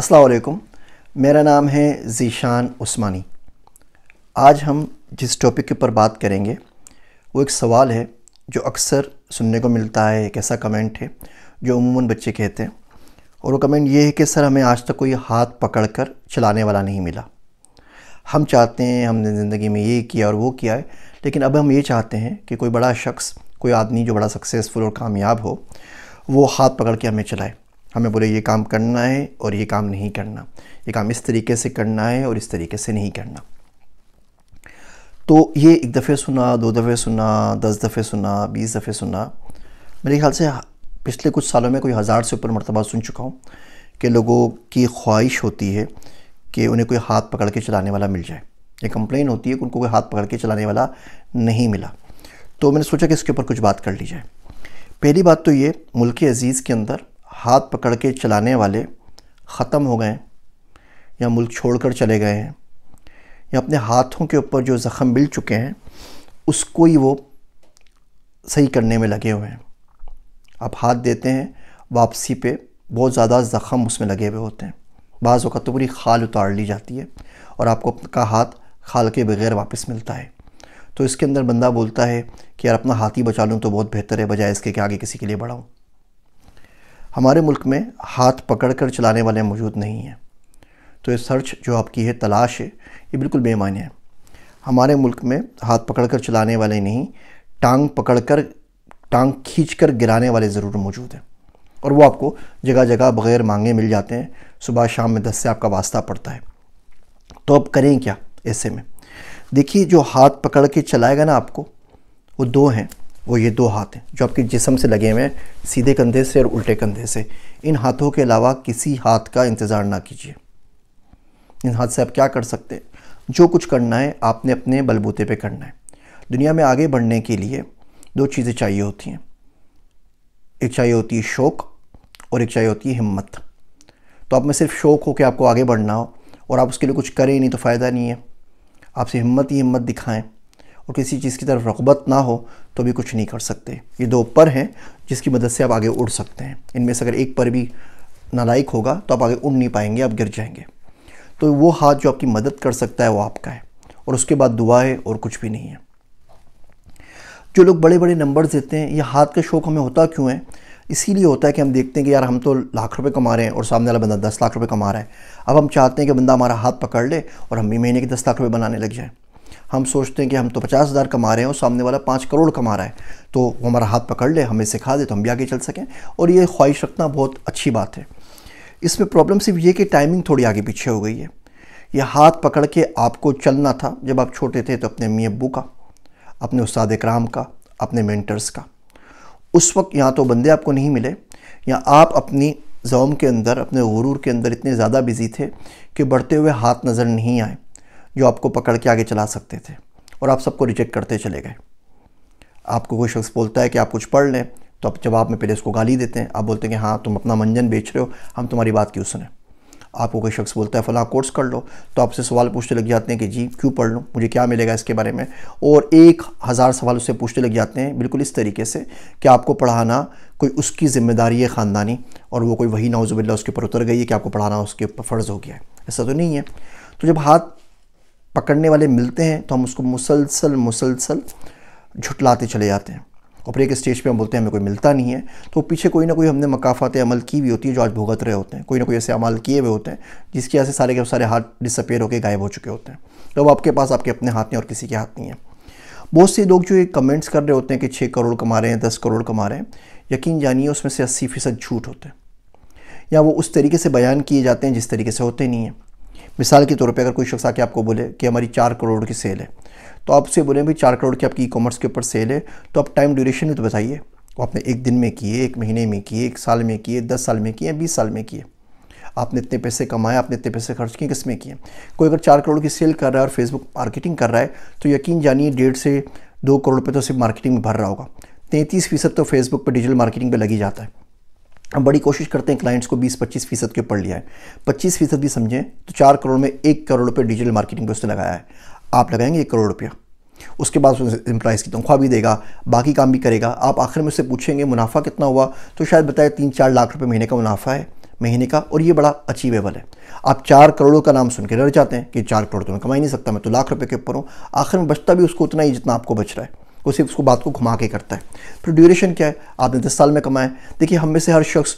असलकुम मेरा नाम है ज़ीशान उस्मानी आज हम जिस टॉपिक के ऊपर बात करेंगे वो एक सवाल है जो अक्सर सुनने को मिलता है एक ऐसा कमेंट है जो अमूमन बच्चे कहते हैं और वो कमेंट ये है कि सर हमें आज तक कोई हाथ पकड़ कर चलाने वाला नहीं मिला हम चाहते हैं हमने ज़िंदगी में ये किया और वो किया है लेकिन अब हम ये चाहते हैं कि कोई बड़ा शख्स कोई आदमी जो बड़ा सक्सेसफुल और कामयाब हो वो हाथ पकड़ के हमें चलाए हमें बोले ये काम करना है और ये काम नहीं करना ये काम इस तरीके से करना है और इस तरीके से नहीं करना तो ये एक दफ़े सुना दो दफ़े सुना दस दफ़े सुना बीस दफ़े सुना मेरे ख्याल से पिछले कुछ सालों में कोई हज़ार से ऊपर मरतबा सुन चुका हूँ कि लोगों की ख्वाहिश होती है कि उन्हें कोई हाथ पकड़ के चलाने वाला मिल जाए ये कंप्लेन होती है कि उनको कोई हाथ पकड़ के चलाने वाला नहीं मिला तो मैंने सोचा कि इसके ऊपर कुछ बात कर ली जाए पहली बात तो ये मुल्क अज़ीज़ के अंदर हाथ पकड़ के चलाने वाले ख़त्म हो गए या मुल्क छोड़कर चले गए हैं या अपने हाथों के ऊपर जो ज़ख़म मिल चुके हैं उसको ही वो सही करने में लगे हुए हैं आप हाथ देते हैं वापसी पे बहुत ज़्यादा ज़ख़म उसमें लगे हुए होते हैं बाज़ वक़्त तो पूरी खाल उतार ली जाती है और आपको का हाथ खाल के बगैर वापस मिलता है तो इसके अंदर बंदा बोलता है कि यार अपना हाथ ही बचा लूँ तो बहुत बेहतर है बजाय इसके कि आगे किसी के लिए बढ़ाऊँ हमारे मुल्क में हाथ पकड़ कर चलाने वाले मौजूद नहीं हैं तो ये सर्च जो आपकी है तलाश है ये बिल्कुल बेमायने है हमारे मुल्क में हाथ पकड़ कर चलाने वाले नहीं टांग पकड़ कर टांग खींच कर गिराने वाले ज़रूर मौजूद हैं और वो आपको जगह जगह बग़ैर मांगे मिल जाते हैं सुबह शाम में दस से आपका वास्ता पड़ता है तो अब करें क्या ऐसे में देखिए जो हाथ पकड़ के चलाएगा ना आपको वो दो हैं वो ये दो हाथ हैं जो आपके जिसम से लगे हुए हैं सीधे कंधे से और उल्टे कंधे से इन हाथों के अलावा किसी हाथ का इंतज़ार ना कीजिए इन हाथ से आप क्या कर सकते हैं जो कुछ करना है आपने अपने बलबूते पे करना है दुनिया में आगे बढ़ने के लिए दो चीज़ें चाहिए होती हैं एक चाहिए होती है शौक़ और एक चाहिए होती है हिम्मत तो आप में सिर्फ शौक़ हो कि आपको आगे बढ़ना हो और आप उसके लिए कुछ करें नहीं तो फ़ायदा नहीं है आपसे हिम्मत ही हिम्मत दिखाएं और किसी चीज़ की तरफ रगबत ना हो तो भी कुछ नहीं कर सकते ये दो पर हैं जिसकी मदद से आप आगे उड़ सकते हैं इनमें से अगर एक पर भी नालायक होगा तो आप आगे उड़ नहीं पाएंगे आप गिर जाएंगे तो वो हाथ जो आपकी मदद कर सकता है वो आपका है और उसके बाद दुआ है और कुछ भी नहीं है जो लोग बड़े बड़े नंबर्स देते हैं ये हाथ का शौक़ हमें होता क्यों है इसीलिए होता है कि हम देखते हैं कि यार हम तो लाख रुपए कमा रहे हैं और सामने वाला बंदा दस लाख रुपए कमा रहा है अब हम चाहते हैं कि बंदा हमारा हाथ पकड़ ले और हम भी महीने के दस लाख रुपए बनाने लग जाए हम सोचते हैं कि हम तो पचास हज़ार कमा रहे हैं और सामने वाला पाँच करोड़ कमा रहा है तो वो हमारा हाथ पकड़ ले हमें सिखा दे तो हम भी आगे चल सकें और ये ख्वाहिश रखना बहुत अच्छी बात है इसमें प्रॉब्लम सिर्फ ये कि टाइमिंग थोड़ी आगे पीछे हो गई है यह हाथ पकड़ के आपको चलना था जब आप छोटे थे तो अपने अम्मी अबू का अपने उस्ताद कराम का अपने मेंटर्स का उस वक्त या तो बंदे आपको नहीं मिले या आप अपनी जौम के अंदर अपने गुरूर के अंदर इतने ज़्यादा बिजी थे कि बढ़ते हुए हाथ नज़र नहीं आए जो आपको पकड़ के आगे चला सकते थे और आप सबको रिजेक्ट करते चले गए आपको कोई शख्स बोलता है कि आप कुछ पढ़ लें तो आप जवाब में पहले उसको गाली देते हैं आप बोलते हैं कि हाँ तुम अपना मंजन बेच रहे हो हम तुम्हारी बात क्यों सुने आपको कोई शख्स बोलता है फ़लाँ कोर्स कर लो तो आपसे सवाल पूछने लग जाते हैं कि जी क्यों पढ़ लूँ मुझे क्या मिलेगा इसके बारे में और एक हज़ार सवाल उससे पूछने लग जाते हैं बिल्कुल इस तरीके से कि आपको पढ़ाना कोई उसकी ज़िम्मेदारी है ख़ानदानी और वो कोई वही नाउज़बिल्ला उसके ऊपर उतर गई है कि आपको पढ़ाना उसके ऊपर फ़र्ज़ हो गया है ऐसा तो नहीं है तो जब हाथ पकड़ने वाले मिलते हैं तो हम उसको मुसलसल मुसलसल झुटलाते चले जाते हैं और फिर एक स्टेज पे हम बोलते हैं हमें कोई मिलता नहीं है तो पीछे कोई ना कोई हमने मकाफात अमल की हुई होती है जो आज भुगत रहे होते हैं कोई ना कोई ऐसे अमल किए हुए होते हैं जिसकी वजह से सारे के सारे हाथ डिसअपेयर होकर गायब हो चुके होते हैं तो अब आपके पास आपके अपने हाथ नहीं और किसी के हाथ नहीं है बहुत से लोग जो ये कमेंट्स कर रहे होते हैं कि छः करोड़ कमा रहे हैं दस करोड़ कमा रहे हैं यकीन जानिए उसमें से अस्सी फ़ीसद झूठ होते हैं या वो उस तरीके से बयान किए जाते हैं जिस तरीके से होते नहीं हैं मिसाल के तौर पे अगर कोई शख्स आके आपको बोले कि हमारी चार करोड़ की सेल है तो आप बोले भाई चार करोड़ की आपकी ई कॉमर्स के ऊपर सेल है तो आप टाइम ड्यूरेशन तो बताइए वो आपने एक दिन में किए एक महीने में किए एक साल में किए दस साल में किए बीस साल में किए आपने इतने पैसे कमाए आपने इतने पैसे खर्च किए किस में किए कोई अगर चार करोड़ की सेल कर रहा है और फेसबुक मार्केटिंग कर रहा है तो यकीन जानिए डेढ़ से दो करोड़ रुपये तो सिर्फ मार्केटिंग में भर रहा होगा तैंतीस फीसद तो फेसबुक पर डिजिटल मार्केटिंग पर लगी जाता है हम बड़ी कोशिश करते हैं क्लाइंट्स को 20-25 फीसद के ऊपर लिया है 25 फीसद भी समझें तो चार करोड़ में एक करोड़ रुपये डिजिटल मार्केटिंग पे उसने लगाया है आप लगाएंगे एक करोड़ रुपया उसके बाद उसने एम्प्लाइज़ की तनख्वाह तो भी देगा बाकी काम भी करेगा आप आखिर में उससे पूछेंगे मुनाफा कितना हुआ तो शायद बताए तीन चार लाख रुपये महीने का मुनाफा है महीने का और ये बड़ा अचीवेबल है आप चार करोड़ों का नाम सुन के डर जाते हैं कि चार करोड़ तो मैं कमा नहीं सकता मैं तो लाख रुपये के ऊपर हूँ आखिर में बचता भी उसको उतना ही जितना आपको बच रहा है वो सिर्फ उसको बात को घुमा के करता है फिर ड्यूरेशन क्या है आपने दस साल में कमाया देखिए हम में से हर शख्स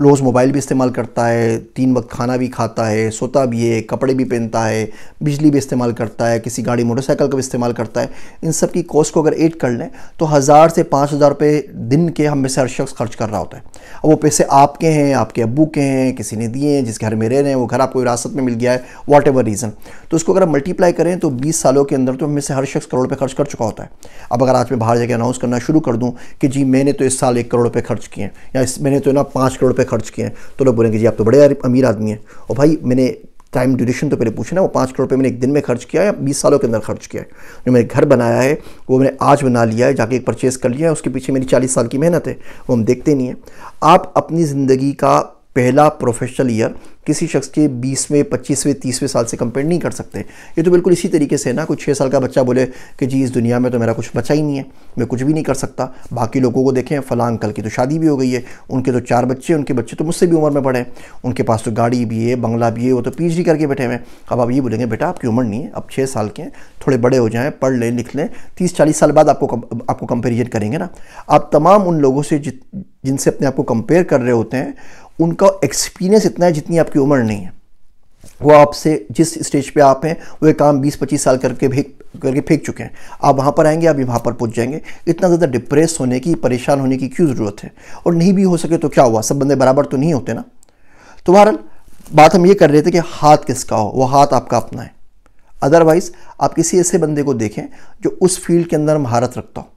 रोज़ मोबाइल भी इस्तेमाल करता है तीन वक्त खाना भी खाता है सोता भी है कपड़े भी पहनता है बिजली भी इस्तेमाल करता है किसी गाड़ी मोटरसाइकिल का भी इस्तेमाल करता है इन सब की कॉस्ट को अगर एड कर लें तो हज़ार से पाँच हज़ार रुपये दिन के हम में से हर शख्स खर्च कर रहा होता है अब वो पैसे आपके हैं आपके अबू के हैं किसी ने दिए हैं जिस घर में रह रहे हैं वो घर आपको विरासत में मिल गया है वाट एवर रीज़न तो उसको अगर मल्टीप्लाई करें तो बीस सालों के अंदर तो हमें से हर शख्स करोड़ रुपये खर्च कर चुका होता है अब अगर आज मैं बाहर जाकर अनाउंस करना शुरू कर दूँ कि जी मैंने तो इस साल एक करोड़ रुपये खर्च किए हैं या इस मैंने तो ना पाँच करोड़ रुपये रुपये खर्च किए हैं तो लोग बोलेंगे जी आप तो बड़े अमीर आदमी हैं और भाई मैंने टाइम ड्यूरेशन तो पहले पूछना वो पाँच करोड़ रुपये मैंने एक दिन में खर्च किया है या बीस सालों के अंदर खर्च किया है जो मैंने घर बनाया है वो मैंने आज बना लिया है जाके एक परचेज़ कर लिया है उसके पीछे मेरी चालीस साल की मेहनत है वो हम देखते नहीं हैं आप अपनी ज़िंदगी का पहला प्रोफेशनल ईयर किसी शख्स के बीसवें पच्चीसवें तीसवें साल से कंपेयर नहीं कर सकते ये तो बिल्कुल इसी तरीके से ना कुछ छः साल का बच्चा बोले कि जी इस दुनिया में तो मेरा कुछ बचा ही नहीं है मैं कुछ भी नहीं कर सकता बाकी लोगों को देखें फ़लाँ अंकल की तो शादी भी हो गई है उनके तो चार बच्चे उनके बच्चे तो मुझसे भी उम्र में बढ़े उनके पास तो गाड़ी भी है बंगला भी है वो तो पी करके बैठे हुए हैं अब आप ये बोलेंगे बेटा आपकी उम्र नहीं है अब छः साल के हैं थोड़े बड़े हो जाएँ पढ़ लें लिख लें तीस चालीस साल बाद आपको आपको कंपेरिजन करेंगे ना आप तमाम उन लोगों से जिनसे अपने आप को कंपेयर कर रहे होते हैं उनका एक्सपीरियंस इतना है जितनी आपकी उम्र नहीं है वो आपसे जिस स्टेज पे आप हैं वो एक काम 20-25 साल करके फेंक करके फेंक चुके हैं आप वहाँ पर आएंगे आप वहाँ पर पहुँच जाएंगे इतना ज़्यादा डिप्रेस होने की परेशान होने की क्यों ज़रूरत है और नहीं भी हो सके तो क्या हुआ सब बंदे बराबर तो नहीं होते ना तो बहरहाल बात हम ये कर रहे थे कि हाथ किसका हो वो हाथ आपका अपना है अदरवाइज़ आप किसी ऐसे बंदे को देखें जो उस फील्ड के अंदर महारत रखता हो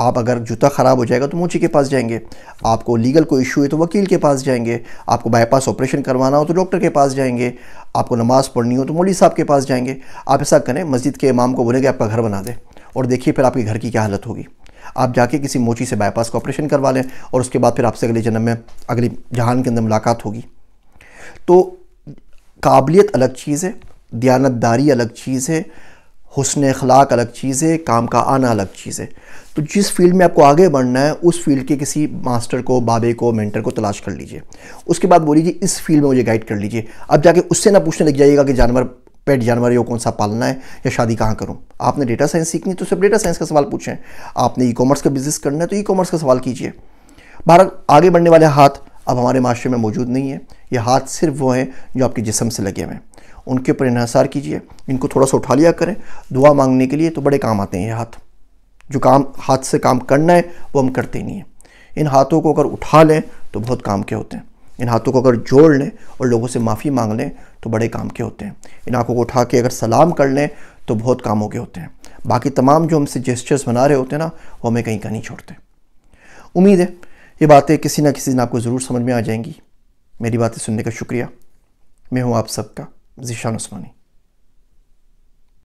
आप अगर जूता ख़राब हो जाएगा तो मोची के पास जाएंगे आपको लीगल कोई इशू है तो वकील के पास जाएंगे आपको बाईपास ऑपरेशन करवाना हो तो डॉक्टर के पास जाएंगे आपको नमाज़ पढ़नी हो तो मौली साहब के पास जाएंगे आप ऐसा करें मस्जिद के इमाम को बोलेंगे कि आपका घर बना दें और देखिए फिर आपके घर की क्या हालत होगी आप जाके किसी मोची से बाईपास का ऑपरेशन करवा लें और उसके बाद फिर आपसे अगले जन्म में अगले जहान के अंदर मुलाकात होगी तो काबिलियत अलग चीज़ है दयानतदारी अलग चीज़ है हुसन अखलाक अलग चीज़ है काम का आना अलग चीज़ है तो जिस फील्ड में आपको आगे बढ़ना है उस फील्ड के किसी मास्टर को बाबे को मेंटर को तलाश कर लीजिए उसके बाद बोलिए इस फील्ड में मुझे गाइड कर लीजिए अब जाके उससे ना पूछने लग जाइएगा कि जानवर पेट जानवर या कौन सा पालना है या शादी कहाँ करूँ आपने डेटा साइंस सीखनी तो सिर्फ डेटा साइंस का सवाल पूछें आपने ई कॉमर्स का बिज़नेस करना है तो ई कॉमर्स का सवाल कीजिए भारत आगे बढ़ने वाले हाथ अब हमारे माशरे में मौजूद नहीं है ये हाथ सिर्फ वो हैं जो आपके जिसम से लगे हुए हैं उनके ऊपर इन्हसार कीजिए इनको थोड़ा सा उठा लिया करें दुआ मांगने के लिए तो बड़े काम आते हैं ये हाथ जो काम हाथ से काम करना है वो हम करते नहीं हैं इन हाथों को अगर उठा लें तो बहुत काम के होते हैं इन हाथों को अगर जोड़ लें और लोगों से माफ़ी मांग लें तो बड़े काम के होते हैं इन आँखों को उठा के अगर सलाम कर लें तो बहुत कामों के होते हैं बाकी तमाम जो हमसे जेस्चर्स बना रहे होते हैं ना वो हमें कहीं का नहीं छोड़ते उम्मीद है ये बातें किसी ना किसी दिन आपको ज़रूर समझ में आ जाएंगी मेरी बातें सुनने का शुक्रिया मैं हूँ आप सबका Zishanusmani.